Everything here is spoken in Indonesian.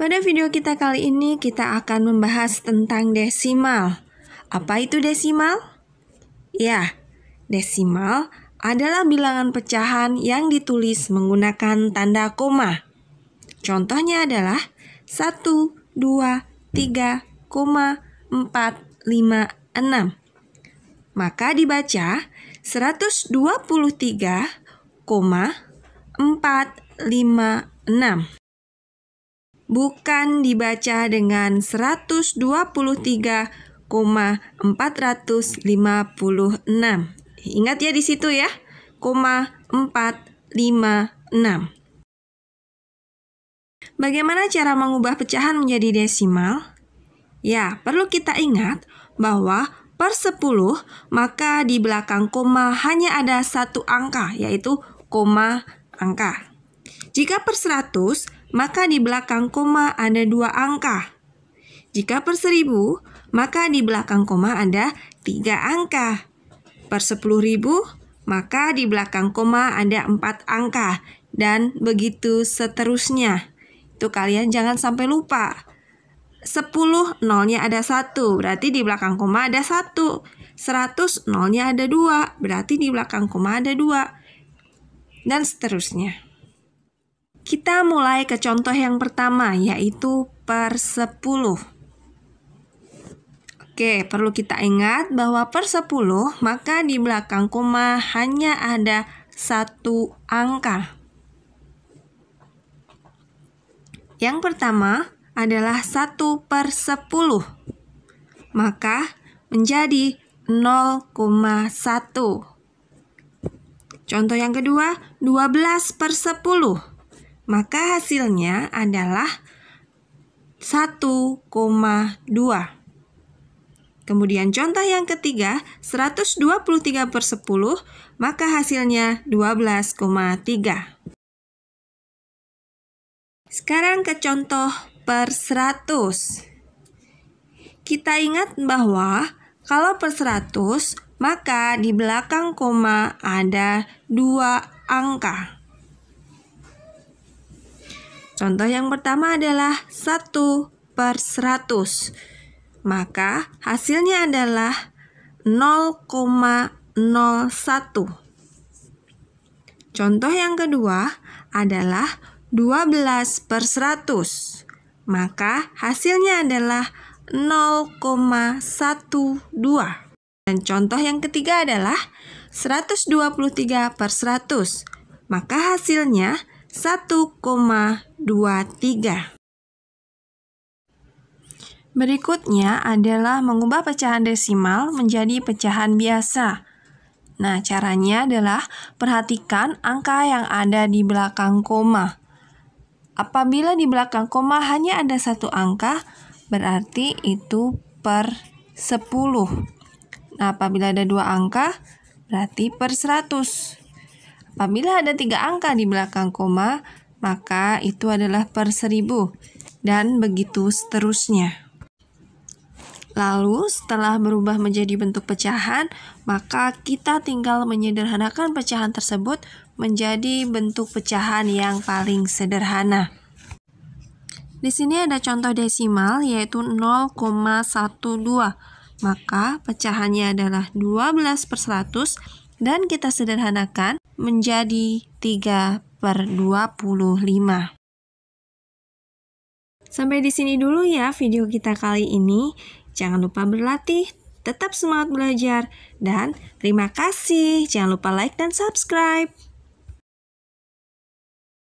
Pada video kita kali ini kita akan membahas tentang desimal. Apa itu desimal? Ya, desimal adalah bilangan pecahan yang ditulis menggunakan tanda koma. Contohnya adalah 1, 2, 3, 4, 5, 6 maka dibaca 123,456 bukan dibaca dengan 123,456. Ingat ya di situ ya, koma 456. Bagaimana cara mengubah pecahan menjadi desimal? Ya, perlu kita ingat bahwa per 10 maka di belakang koma hanya ada satu angka yaitu koma angka. Jika per 100 maka di belakang koma ada dua angka. Jika per seribu, maka di belakang koma ada tiga angka. Per sepuluh ribu, maka di belakang koma ada empat angka. Dan begitu seterusnya. Itu kalian jangan sampai lupa. Sepuluh nolnya ada satu berarti di belakang koma ada satu Seratus nolnya ada dua berarti di belakang koma ada dua dan seterusnya kita mulai ke contoh yang pertama yaitu per 10. Oke, perlu kita ingat bahwa per 10 maka di belakang koma hanya ada satu angka. Yang pertama adalah 1 per 10. Maka menjadi 0,1. Contoh yang kedua, 12 per 10 maka hasilnya adalah 1,2. Kemudian contoh yang ketiga, 123 per 10, maka hasilnya 12,3. Sekarang ke contoh per 100. Kita ingat bahwa kalau per 100, maka di belakang koma ada dua angka. Contoh yang pertama adalah 1 per 100. Maka hasilnya adalah 0,01. Contoh yang kedua adalah 12 per 100. Maka hasilnya adalah 0,12. Dan contoh yang ketiga adalah 123 per 100. Maka hasilnya 1,23. Berikutnya adalah mengubah pecahan desimal menjadi pecahan biasa. Nah, caranya adalah perhatikan angka yang ada di belakang koma. Apabila di belakang koma hanya ada satu angka, berarti itu per 10. Nah, apabila ada dua angka, berarti per 100. Apabila ada tiga angka di belakang koma, maka itu adalah per seribu. Dan begitu seterusnya. Lalu setelah berubah menjadi bentuk pecahan, maka kita tinggal menyederhanakan pecahan tersebut menjadi bentuk pecahan yang paling sederhana. Di sini ada contoh desimal yaitu 0,12. Maka pecahannya adalah 12 per 100 dan kita sederhanakan menjadi 3 per 25. Sampai di sini dulu ya video kita kali ini. Jangan lupa berlatih, tetap semangat belajar, dan terima kasih. Jangan lupa like dan subscribe.